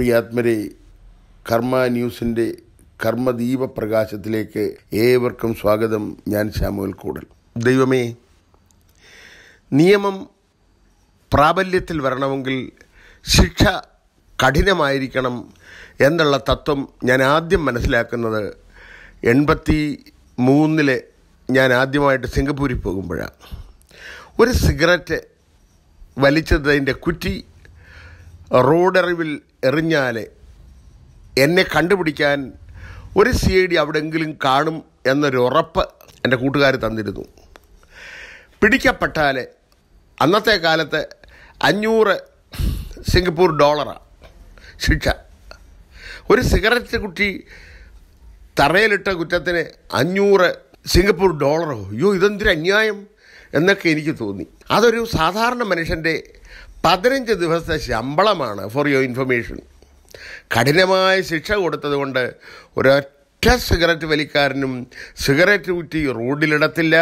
പ്രിയാത്മരെ കർമ്മ ന്യൂസിൻ്റെ കർമ്മദീപ പ്രകാശത്തിലേക്ക് ഏവർക്കും സ്വാഗതം ഞാൻ ശ്യാമുവൽ കൂടൽ ദൈവമേ നിയമം പ്രാബല്യത്തിൽ വരണമെങ്കിൽ ശിക്ഷ കഠിനമായിരിക്കണം എന്നുള്ള തത്വം ഞാൻ ആദ്യം മനസ്സിലാക്കുന്നത് എൺപത്തി മൂന്നിലെ ഞാൻ ആദ്യമായിട്ട് സിംഗപ്പൂരിൽ പോകുമ്പോഴാണ് ഒരു സിഗരറ്റ് വലിച്ചതിൻ്റെ കുറ്റി റോഡറിവിൽ എറിഞ്ഞാൽ എന്നെ കണ്ടുപിടിക്കാൻ ഒരു സി ഐ ഡി അവിടെയെങ്കിലും കാണും എന്നൊരു ഉറപ്പ് എൻ്റെ കൂട്ടുകാർ തന്നിരുന്നു പിടിക്കപ്പെട്ടാൽ അന്നത്തെ കാലത്ത് അഞ്ഞൂറ് സിംഗപ്പൂർ ഡോളറാണ് ശിക്ഷ ഒരു സിഗരറ്റ് കുറ്റി തറയിലിട്ട കുറ്റത്തിന് അഞ്ഞൂറ് സിംഗപ്പൂർ ഡോളറോ അയ്യോ ഇതെന്തൊരു അന്യായം എന്നൊക്കെ എനിക്ക് തോന്നി അതൊരു സാധാരണ മനുഷ്യൻ്റെ പതിനഞ്ച് ദിവസത്തെ ശമ്പളമാണ് ഫോർ യുവർ ഇൻഫർമേഷൻ കഠിനമായ ശിക്ഷ കൊടുത്തതുകൊണ്ട് ഒരൊറ്റ സിഗരറ്റ് വലിക്കാരനും സിഗരറ്റ് കുറ്റി റോഡിലിടത്തില്ല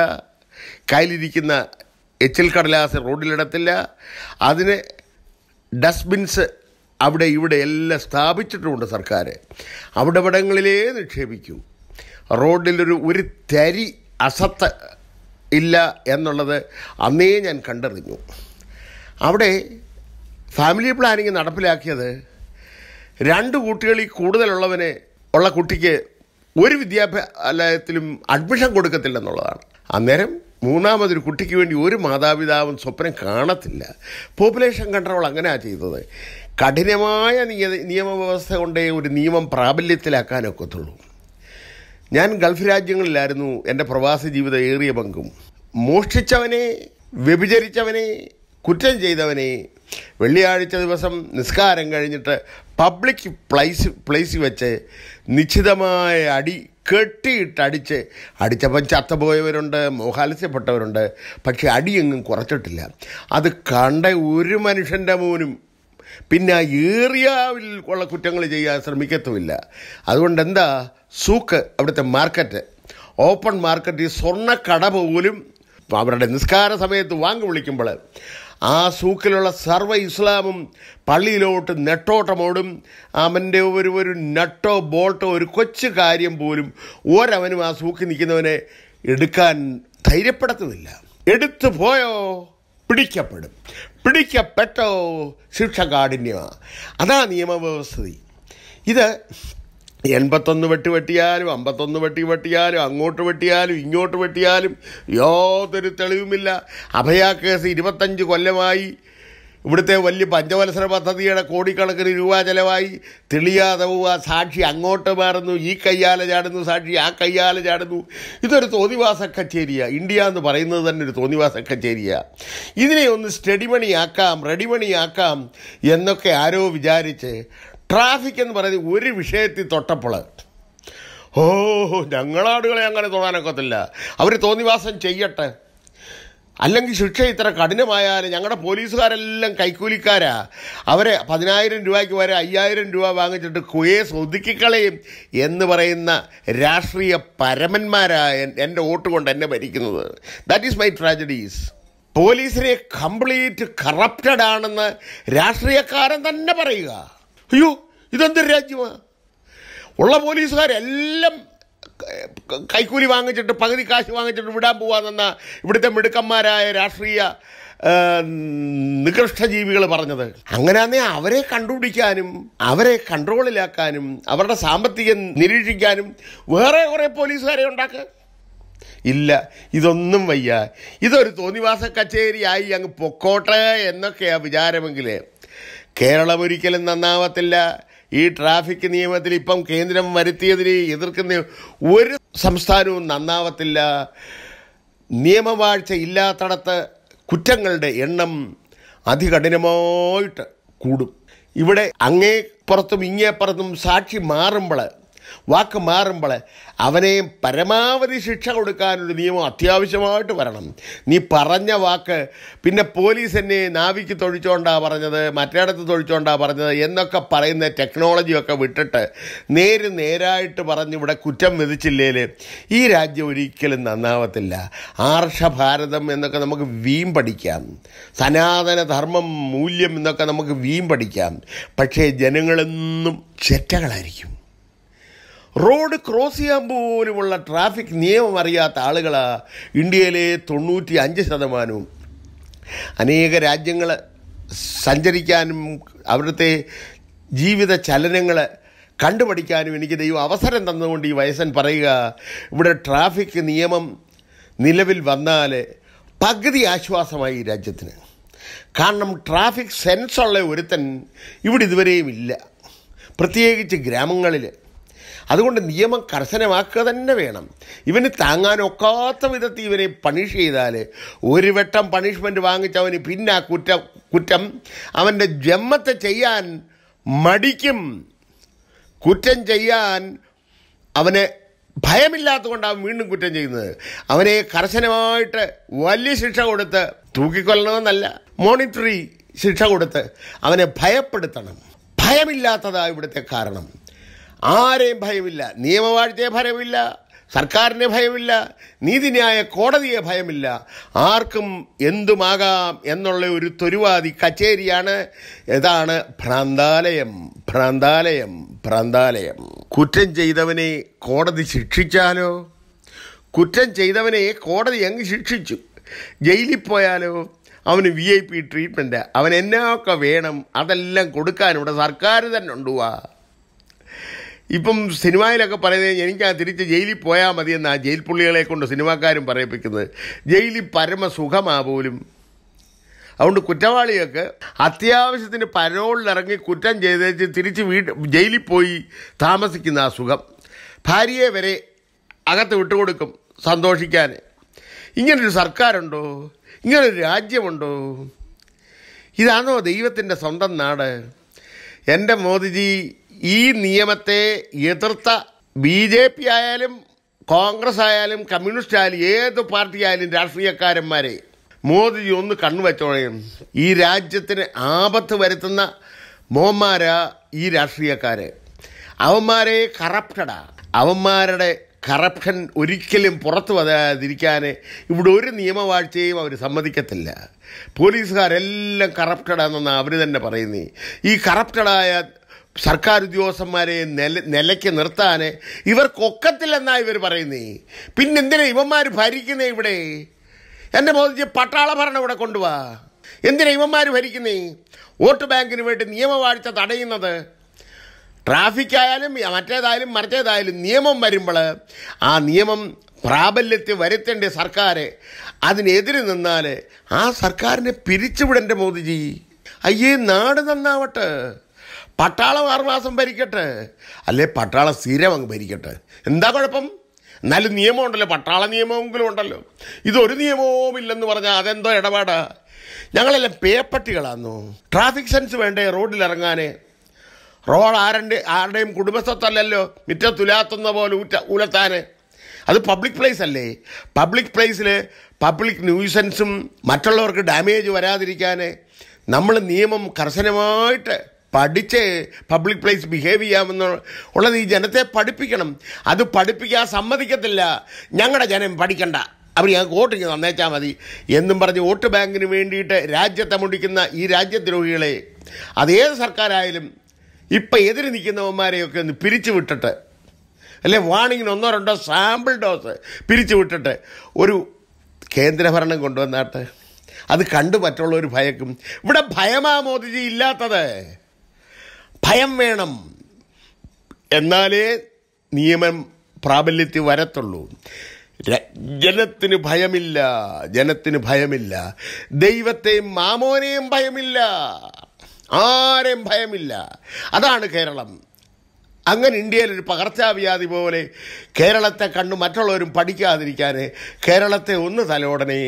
കയ്യിലിരിക്കുന്ന എച്ചിൽ കടലാസ് റോഡിലിടത്തില്ല അതിന് ഡസ്റ്റ്ബിൻസ് അവിടെ ഇവിടെ എല്ലാം സ്ഥാപിച്ചിട്ടുമുണ്ട് സർക്കാർ അവിടെ ഇവിടങ്ങളിലേ നിക്ഷേപിക്കൂ റോഡിലൊരു ഒരു തരി അസത്ത് ഇല്ല എന്നുള്ളത് അന്നേ ഞാൻ കണ്ടറിഞ്ഞു അവിടെ ഫാമിലി പ്ലാനിങ് നടപ്പിലാക്കിയത് രണ്ട് കുട്ടികളിൽ കൂടുതലുള്ളവന് ഉള്ള കുട്ടിക്ക് ഒരു വിദ്യാഭ്യാലയത്തിലും അഡ്മിഷൻ കൊടുക്കത്തില്ലെന്നുള്ളതാണ് അന്നേരം മൂന്നാമതൊരു കുട്ടിക്ക് വേണ്ടി ഒരു മാതാപിതാവും സ്വപ്നം കാണത്തില്ല പോപ്പുലേഷൻ കൺട്രോൾ അങ്ങനെയാണ് ചെയ്തത് കഠിനമായ നിയ നിയമവ്യവസ്ഥ കൊണ്ടേ ഒരു നിയമം പ്രാബല്യത്തിലാക്കാനൊക്കത്തുള്ളൂ ഞാൻ ഗൾഫ് രാജ്യങ്ങളിലായിരുന്നു എൻ്റെ പ്രവാസി ജീവിതം ഏറിയ പങ്കും മോഷ്ടിച്ചവനെ വ്യഭിചരിച്ചവനെ കുറ്റം ചെയ്തവനെ വെള്ളിയാഴ്ച ദിവസം നിസ്കാരം കഴിഞ്ഞിട്ട് പബ്ലിക് പ്ലേസ് പ്ലേസ് വെച്ച് നിശ്ചിതമായ അടി കെട്ടിയിട്ടടിച്ച് അടിച്ച് അടിച്ചപ്പം ചത്തപോയവരുണ്ട് മോഹാലസ്യപ്പെട്ടവരുണ്ട് പക്ഷെ അടിയെങ്ങും കുറച്ചിട്ടില്ല അത് കണ്ട ഒരു മനുഷ്യൻ്റെ മോനും പിന്നെ ആ ഏറിയാവിൽ ഉള്ള കുറ്റങ്ങൾ ചെയ്യാൻ ശ്രമിക്കത്തുമില്ല അതുകൊണ്ട് എന്താ സൂക്ക് അവിടുത്തെ മാർക്കറ്റ് ഓപ്പൺ മാർക്കറ്റ് ഈ സ്വർണ്ണക്കട പോലും അവരുടെ നിസ്കാര സമയത്ത് വാങ്ങി വിളിക്കുമ്പോൾ ആ സൂക്കിലുള്ള സർവ്വ ഇസ്ലാമും പള്ളിയിലോട്ട് നെട്ടോട്ടമോടും അവൻ്റെ ഒരു ഒരു നട്ടോ ബോൾട്ടോ ഒരു കൊച്ചു കാര്യം പോലും ഒരവനും ആ സൂക്കിൽ നിൽക്കുന്നവനെ എടുക്കാൻ ധൈര്യപ്പെടുത്തുന്നില്ല എടുത്തു പോയോ പിടിക്കപ്പെടും പിടിക്കപ്പെട്ടോ ശിക്ഷ കാഠിന്യമാണ് അതാ നിയമവ്യവസ്ഥിതി ഇത് എൺപത്തൊന്ന് വെട്ടി വെട്ടിയാലും അമ്പത്തൊന്ന് വെട്ടി വെട്ടിയാലും അങ്ങോട്ട് വെട്ടിയാലും ഇങ്ങോട്ട് വെട്ടിയാലും യാതൊരു തെളിവുമില്ല അഭയാ കേസ് ഇരുപത്തഞ്ച് കൊല്ലമായി ഇവിടുത്തെ വലിയ പഞ്ചവത്സര പദ്ധതിയുടെ കോടിക്കണക്കിന് രൂപ ചെലവായി തെളിയാതെ പോവുക സാക്ഷി അങ്ങോട്ട് മാറുന്നു ഈ കയ്യാല ചാടുന്നു സാക്ഷി ആ കയ്യാല ചാടുന്നു ഇതൊരു തോന്നിവാസ കച്ചേരിയാണ് ഇന്ത്യ എന്ന് പറയുന്നത് തന്നെ ഒരു തോന്നിവാസ കച്ചേരിയാണ് ഇതിനെ ഒന്ന് സ്റ്റഡിമണിയാക്കാം റെഡിമണിയാക്കാം എന്നൊക്കെ ആരോ വിചാരിച്ച് ട്രാഫിക് എന്ന് പറയുന്നത് ഒരു വിഷയത്തിൽ തൊട്ടപ്പോൾ ഓ ഞങ്ങളാടുകളെ അങ്ങനെ തോന്നാനൊക്കത്തില്ല അവർ തോന്നിവാസം ചെയ്യട്ടെ അല്ലെങ്കിൽ ശിക്ഷ ഇത്ര കഠിനമായാൽ ഞങ്ങളുടെ പോലീസുകാരെല്ലാം കൈക്കൂലിക്കാരാ അവരെ പതിനായിരം രൂപയ്ക്ക് വരെ അയ്യായിരം രൂപ വാങ്ങിച്ചിട്ട് കുയേ ഒതുക്കിക്കളയും എന്ന് പറയുന്ന രാഷ്ട്രീയ പരമന്മാരായ എൻ്റെ വോട്ട് കൊണ്ട് എന്നെ ഭരിക്കുന്നത് ദാറ്റ് ഈസ് മൈ ട്രാജഡീസ് പോലീസിനെ കംപ്ലീറ്റ് കറപ്റ്റഡ് ആണെന്ന് രാഷ്ട്രീയക്കാരൻ തന്നെ പറയുക അയ്യോ ഇതെന്ത് രാജ്യമാ ഉള്ള പോലീസുകാരെല്ലാം കൈക്കൂലി വാങ്ങിച്ചിട്ട് പകുതി കാശ് വാങ്ങിച്ചിട്ട് വിടാൻ പോവാന്ന ഇവിടുത്തെ മിടുക്കന്മാരായ രാഷ്ട്രീയ നികൃഷ്ടജീവികൾ പറഞ്ഞത് അങ്ങനെയാന്നേ അവരെ കണ്ടുപിടിക്കാനും അവരെ കൺട്രോളിലാക്കാനും അവരുടെ സാമ്പത്തികം നിരീക്ഷിക്കാനും വേറെ കുറേ പോലീസുകാരെ ഉണ്ടാക്കുക ഇല്ല ഇതൊന്നും വയ്യ ഇതൊരു തോന്നിവാസ കച്ചേരിയായി അങ്ങ് പൊക്കോട്ടെ എന്നൊക്കെയാ വിചാരമെങ്കിലേ കേരളം ഒരിക്കലും നന്നാവത്തില്ല ഈ ട്രാഫിക് നിയമത്തിൽ ഇപ്പം കേന്ദ്രം വരുത്തിയതിനെ എതിർക്കുന്ന ഒരു സംസ്ഥാനവും നന്നാവത്തില്ല നിയമവാഴ്ച ഇല്ലാത്തടത്ത് കുറ്റങ്ങളുടെ എണ്ണം അതികഠിനമായിട്ട് കൂടും ഇവിടെ അങ്ങേപ്പുറത്തും ഇങ്ങേപ്പുറത്തും സാക്ഷി മാറുമ്പോൾ വാക്ക് മാറുമ്പോൾ അവനെ പരമാവധി ശിക്ഷ കൊടുക്കാനൊരു നിയമം അത്യാവശ്യമായിട്ട് വരണം നീ പറഞ്ഞ വാക്ക് പിന്നെ പോലീസ് എന്നെ നാവിക്ക് തൊഴിച്ചോണ്ടാ പറഞ്ഞത് മറ്റേടത്ത് തൊഴിച്ചോണ്ടാ പറഞ്ഞത് എന്നൊക്കെ പറയുന്ന ടെക്നോളജിയൊക്കെ വിട്ടിട്ട് നേര് നേരായിട്ട് പറഞ്ഞ് ഇവിടെ കുറ്റം വിധിച്ചില്ലേൽ ഈ രാജ്യം ഒരിക്കലും നന്നാവത്തില്ല ആർഷഭാരതം എന്നൊക്കെ നമുക്ക് വീം പഠിക്കാം സനാതന ധർമ്മം മൂല്യം എന്നൊക്കെ നമുക്ക് വീം പഠിക്കാം പക്ഷേ ജനങ്ങളെന്നും ചെറ്റകളായിരിക്കും റോഡ് ക്രോസ് ചെയ്യാൻ പോലുമുള്ള ട്രാഫിക് നിയമം അറിയാത്ത ആളുകളാണ് ഇന്ത്യയിലെ തൊണ്ണൂറ്റി അഞ്ച് ശതമാനവും അനേക രാജ്യങ്ങൾ സഞ്ചരിക്കാനും അവിടുത്തെ ജീവിത ചലനങ്ങൾ കണ്ടുപഠിക്കാനും എനിക്ക് ദൈവം അവസരം തന്നുകൊണ്ട് ഈ വയസ്സൻ പറയുക ഇവിടെ ട്രാഫിക് നിയമം നിലവിൽ വന്നാൽ പകുതി ആശ്വാസമായി ഈ രാജ്യത്തിന് കാരണം ട്രാഫിക് സെൻസുള്ള ഒരുത്തൻ ഇവിടെ ഇതുവരെയും ഇല്ല പ്രത്യേകിച്ച് ഗ്രാമങ്ങളിൽ അതുകൊണ്ട് നിയമം കർശനമാക്കുക തന്നെ വേണം ഇവന് താങ്ങാനൊക്കാത്ത വിധത്തിൽ ഇവനെ പണിഷ് ചെയ്താൽ ഒരു വട്ടം പണിഷ്മെൻറ്റ് വാങ്ങിച്ചവന് പിന്നെ ആ കുറ്റം കുറ്റം അവൻ്റെ ജന്മത്തെ ചെയ്യാൻ മടിക്കും കുറ്റം ചെയ്യാൻ അവന് ഭയമില്ലാത്തതുകൊണ്ടാണ് വീണ്ടും കുറ്റം ചെയ്യുന്നത് അവനെ കർശനമായിട്ട് വലിയ ശിക്ഷ കൊടുത്ത് തൂക്കിക്കൊല്ലണമെന്നല്ല മോണിറ്ററി ശിക്ഷ കൊടുത്ത് അവനെ ഭയപ്പെടുത്തണം ഭയമില്ലാത്തതാണ് ഇവിടുത്തെ കാരണം ആരെയും ഭയമില്ല നിയമവാഴ്ചയെ ഭയമില്ല സർക്കാരിനെ ഭയമില്ല നീതിന്യായ കോടതിയെ ഭയമില്ല ആർക്കും എന്തുമാകാം എന്നുള്ള ഒരു തൊരുവാതി കച്ചേരിയാണ് ഇതാണ് ഭ്രാന്താലയം ഭ്രാന്താലയം ഭ്രാന്താലയം കുറ്റം ചെയ്തവനെ കോടതി ശിക്ഷിച്ചാലോ കുറ്റം ചെയ്തവനെ കോടതി അങ്ങ് ശിക്ഷിച്ചു ജയിലിൽ പോയാലോ അവന് വി ഐ പി ട്രീറ്റ്മെൻറ്റ് അവൻ എന്നൊക്കെ വേണം അതെല്ലാം കൊടുക്കാനിവിടെ സർക്കാർ തന്നെ ഉണ്ടുവാ ഇപ്പം സിനിമയിലൊക്കെ പറയുന്നത് എനിക്ക് ആ തിരിച്ച് ജയിലിൽ പോയാൽ എന്ന് ആ ജയിൽ പുള്ളികളെ കൊണ്ട് സിനിമാക്കാരും പറയിപ്പിക്കുന്നത് ജയിലിൽ പരമ സുഖമാ പോലും അതുകൊണ്ട് കുറ്റവാളിയൊക്കെ അത്യാവശ്യത്തിന് പരോളിലിറങ്ങി കുറ്റം ചെയ്ത് തിരിച്ച് വീട് ജയിലിൽ പോയി താമസിക്കുന്ന ആ സുഖം ഭാര്യയെ വരെ അകത്ത് വിട്ടുകൊടുക്കും സന്തോഷിക്കാൻ ഇങ്ങനൊരു സർക്കാരുണ്ടോ ഇങ്ങനൊരു രാജ്യമുണ്ടോ ഇതാണോ ദൈവത്തിൻ്റെ സ്വന്തം നാട് എൻ്റെ മോദിജി ഈ നിയമത്തെ എതിർത്ത ബി ജെ പി ആയാലും കോൺഗ്രസ് ആയാലും കമ്മ്യൂണിസ്റ്റ് ആയാലും ഏത് പാർട്ടി ആയാലും രാഷ്ട്രീയക്കാരന്മാരെ മോദിജി ഒന്ന് കണ്ണുവെച്ചോളയും ഈ രാജ്യത്തിന് ആപത്ത് വരുത്തുന്ന മോന്മാരാ ഈ രാഷ്ട്രീയക്കാര് അവന്മാരെ കറപ്റ്റഡാ അവന്മാരുടെ കറപ്ഷൻ ഒരിക്കലും പുറത്തു വരാതിരിക്കാൻ ഇവിടെ ഒരു നിയമവാഴ്ചയും അവർ സമ്മതിക്കത്തില്ല പോലീസുകാരെല്ലാം കറപ്റ്റഡാണെന്നാണ് അവർ തന്നെ പറയുന്നത് ഈ കറപ്റ്റഡായ സർക്കാർ ഉദ്യോഗസ്ഥന്മാരെ നില നിലയ്ക്ക് നിർത്താൻ ഇവർക്കൊക്കത്തില്ലെന്നാണ് ഇവർ പറയുന്നേ പിന്നെന്തിനാ ഇവന്മാർ ഭരിക്കുന്നേ ഇവിടെ എൻ്റെ മോദിജി പട്ടാള ഭരണം ഇവിടെ കൊണ്ടുപോവാ എന്തിനാ ഇവന്മാർ ഭരിക്കുന്നേ വോട്ട് ബാങ്കിന് വേണ്ടി നിയമവാഴ്ച തടയുന്നത് ട്രാഫിക്കായാലും മറ്റേതായാലും മറിച്ചേതായാലും നിയമം വരുമ്പോൾ ആ നിയമം പ്രാബല്യത്തിൽ വരുത്തേണ്ട സർക്കാർ അതിനെതിരെ നിന്നാൽ ആ സർക്കാരിനെ പിരിച്ചുവിടേണ്ട മോദിജി അയ്യേ നാട് നന്നാവട്ടെ പട്ടാളം ആറുമാസം ഭരിക്കട്ടെ അല്ലെ പട്ടാളം സ്ഥിരം അങ്ങ് ഭരിക്കട്ടെ എന്താ കുഴപ്പം എന്നാലും നിയമമുണ്ടല്ലോ പട്ടാള നിയമമെങ്കിലും ഉണ്ടല്ലോ ഇതൊരു നിയമവും ഇല്ലെന്ന് പറഞ്ഞാൽ അതെന്തോ ഇടപാടാ ഞങ്ങളെല്ലാം പേപ്പട്ടികളാന്നു ട്രാഫിക് സെൻസ് വേണ്ടേ റോഡിൽ റോഡ് ആരുടെ ആരുടെയും കുടുംബസ്വത്തല്ലല്ലോ മിറ്റത്തുലാത്തുന്ന പോലെ ഊറ്റ ഉലത്താൻ അത് പബ്ലിക് പ്ലേസ് അല്ലേ പബ്ലിക് പ്ലേസിൽ പബ്ലിക് ന്യൂസൻസും മറ്റുള്ളവർക്ക് ഡാമേജ് വരാതിരിക്കാൻ നമ്മൾ നിയമം കർശനമായിട്ട് പഠിച്ച് പബ്ലിക് പ്ലേസ് ബിഹേവ് ചെയ്യാമെന്ന് ഉള്ളത് ഈ ജനത്തെ പഠിപ്പിക്കണം അത് പഠിപ്പിക്കാൻ സമ്മതിക്കത്തില്ല ഞങ്ങളുടെ ജനം പഠിക്കണ്ട അവർ ഞങ്ങൾക്ക് ഇങ്ങനെ തന്നേച്ചാൽ മതി എന്നും പറഞ്ഞ് വോട്ട് ബാങ്കിന് വേണ്ടിയിട്ട് രാജ്യത്തെ മുടിക്കുന്ന ഈ രാജ്യദ്രോഹികളെ അതേത് സർക്കാരായാലും ഇപ്പം എതിര് നിൽക്കുന്നവന്മാരെയൊക്കെ ഒന്ന് പിരിച്ചു വിട്ടിട്ട് അല്ലെ വാണിങ്ങിന് ഒന്നോ രണ്ടോ സാമ്പിൾ ഡോസ് പിരിച്ചു വിട്ടിട്ട് ഒരു കേന്ദ്രഭരണം കൊണ്ടുവന്നാട്ട് അത് കണ്ടു മറ്റുള്ളവർ ഭയക്കും ഇവിടെ ഭയമാ മോദിജി ഇല്ലാത്തത് ഭയം വേണം എന്നാലേ നിയമം പ്രാബല്യത്തിൽ വരത്തുള്ളൂ ജനത്തിന് ഭയമില്ല ജനത്തിന് ഭയമില്ല ദൈവത്തെയും മാമോനെയും ഭയമില്ല ആരെയും ഭയമില്ല അതാണ് കേരളം അങ്ങനെ ഇന്ത്യയിലൊരു പകർച്ചാവ്യാധി പോലെ കേരളത്തെ കണ്ട് മറ്റുള്ളവരും പഠിക്കാതിരിക്കാൻ കേരളത്തെ ഒന്ന് തലോടണേ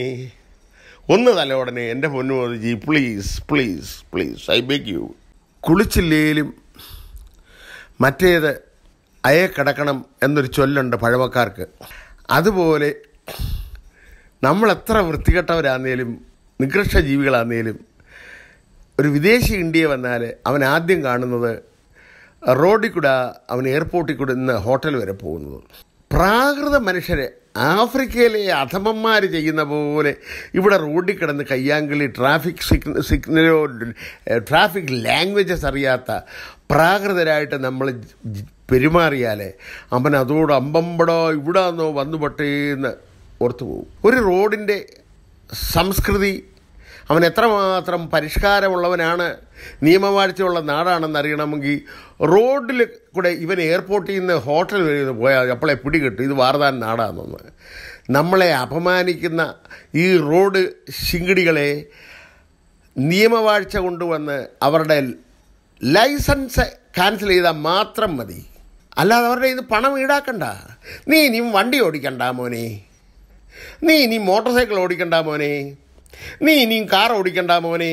ഒന്ന് തലോടണേ എൻ്റെ പൊന്നുമോദിജി please please please I beg you കുളിച്ചില്ലേലും മറ്റേത് അയേ കിടക്കണം എന്നൊരു ചൊല്ലുണ്ട് പഴമക്കാർക്ക് അതുപോലെ നമ്മളെത്ര വൃത്തികെട്ടവരാന്നേലും നികൃഷ്ട ജീവികളാന്നേലും ഒരു വിദേശി ഇന്ത്യ വന്നാൽ അവൻ ആദ്യം കാണുന്നത് റോഡിൽ കൂടെ അവൻ എയർപോർട്ടിൽ കൂടെ ഇന്ന് ഹോട്ടൽ വരെ പോകുന്നത് പ്രാകൃത മനുഷ്യരെ ആഫ്രിക്കയിലെ അധമന്മാർ ചെയ്യുന്ന പോലെ ഇവിടെ റോഡിൽ കിടന്ന് കയ്യാങ്കിളി ട്രാഫിക് സിഗ്നലോ ട്രാഫിക് ലാംഗ്വേജസ് അറിയാത്ത പ്രാകൃതരായിട്ട് നമ്മൾ പെരുമാറിയാലേ അവൻ അതോട് അമ്പമ്പടോ വന്നു വന്നുപട്ടേന്ന് ഓർത്തു പോകും ഒരു റോഡിൻ്റെ സംസ്കൃതി അവൻ എത്രമാത്രം പരിഷ്കാരമുള്ളവനാണ് നിയമവാഴ്ചയുള്ള അറിയണമെങ്കിൽ റോഡിൽ കൂടെ ഇവൻ എയർപോർട്ടിൽ നിന്ന് ഹോട്ടൽ വരെ പോയാൽ അപ്പോളെ പിടികിട്ടും ഇത് വാർതാൻ നാടാണെന്ന് നമ്മളെ അപമാനിക്കുന്ന ഈ റോഡ് ശിങ്കിടികളെ നിയമവാഴ്ച കൊണ്ടുവന്ന് അവരുടെ ലൈസൻസ് ക്യാൻസൽ ചെയ്താൽ മാത്രം മതി അല്ലാതെ അവരുടെ ഇത് പണം ഈടാക്കണ്ട നീ ഇനിയും വണ്ടി ഓടിക്കണ്ട മോനെ നീ ഇനിയും മോട്ടോർ സൈക്കിൾ ഓടിക്കണ്ട മോനെ നീ ഇനിയും കാർ ഓടിക്കണ്ട മോനെ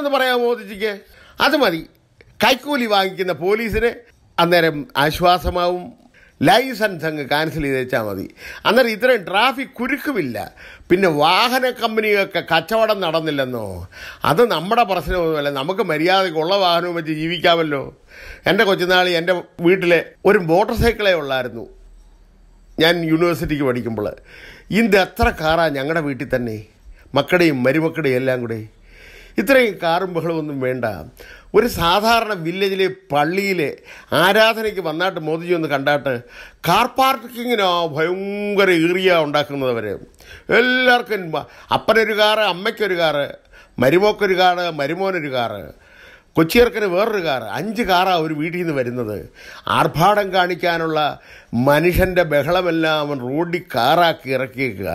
ഒന്ന് പറയാൻ മോദിജിക്ക് അത് മതി കൈക്കൂലി വാങ്ങിക്കുന്ന പോലീസിന് അന്നേരം ആശ്വാസമാവും ലൈസൻസ് അങ്ങ് ക്യാൻസൽ ചെയ്ത് വെച്ചാൽ മതി അന്നേരം ഇത്രയും ട്രാഫിക് കുരുക്കുമില്ല പിന്നെ വാഹന കമ്പനികൾക്ക് കച്ചവടം നടന്നില്ലെന്നോ അത് നമ്മുടെ പ്രശ്നമൊന്നുമല്ല നമുക്ക് മര്യാദയ്ക്കുള്ള വാഹനവും വെച്ച് ജീവിക്കാമല്ലോ എൻ്റെ കൊച്ചുനാളി എൻ്റെ വീട്ടിലെ ഒരു മോട്ടോർ സൈക്കിളേ ഉള്ളായിരുന്നു ഞാൻ യൂണിവേഴ്സിറ്റിക്ക് പഠിക്കുമ്പോൾ ഇന്ന് എത്ര കാറാണ് ഞങ്ങളുടെ വീട്ടിൽ തന്നെ മക്കളുടെയും മരുമക്കളുടെയും എല്ലാം കൂടെ ഇത്രയും കാറും ബഹളമൊന്നും വേണ്ട ഒരു സാധാരണ വില്ലേജിലെ പള്ളിയിലെ ആരാധനയ്ക്ക് വന്നാട്ട് മോദിജി ഒന്ന് കണ്ടാട്ട് കാർ പാർക്കിങ്ങിനോ ഭയങ്കര ഏറിയ ഉണ്ടാക്കുന്നത് എല്ലാവർക്കും അപ്പനൊരു കാറ് അമ്മയ്ക്കൊരു കാറ് മരുമോക്കൊരു കാറ് മരുമോനൊരു കാറ് കൊച്ചിയർക്കന് വേറൊരു കാർ അഞ്ച് കാറാണ് ഒരു വീട്ടിൽ നിന്ന് വരുന്നത് ആർഭാടം കാണിക്കാനുള്ള മനുഷ്യൻ്റെ ബഹളമെല്ലാം അവൻ റോഡിൽ കാറാക്കി ഇറക്കിയേക്കുക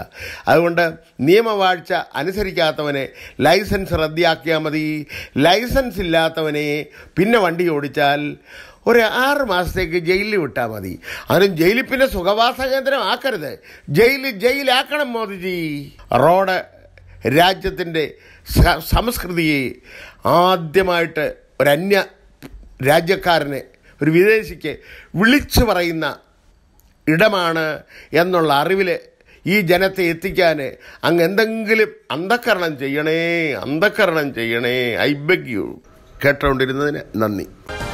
അതുകൊണ്ട് നിയമവാഴ്ച അനുസരിക്കാത്തവനെ ലൈസൻസ് റദ്ദിയാക്കിയാൽ മതി ലൈസൻസ് ഇല്ലാത്തവനെ പിന്നെ വണ്ടി ഓടിച്ചാൽ ഒരു ആറ് മാസത്തേക്ക് ജയിലിൽ വിട്ടാൽ മതി അതിനും ജയിലിൽ പിന്നെ സുഖവാസ കേന്ദ്രം ആക്കരുത് ജയിൽ ജയിലാക്കണം മോദിജി റോഡ് രാജ്യത്തിൻ്റെ സംസ്കൃതിയെ ആദ്യമായിട്ട് ഒരന്യ രാജ്യക്കാരനെ ഒരു വിദേശിക്ക് വിളിച്ചു പറയുന്ന ഇടമാണ് എന്നുള്ള അറിവിൽ ഈ ജനത്തെ എത്തിക്കാൻ അങ്ങ് എന്തെങ്കിലും അന്ധക്കരണം ചെയ്യണേ അന്ധക്കരണം ചെയ്യണേ ഐ ബെഗ് യു കേട്ടുകൊണ്ടിരുന്നതിന് നന്ദി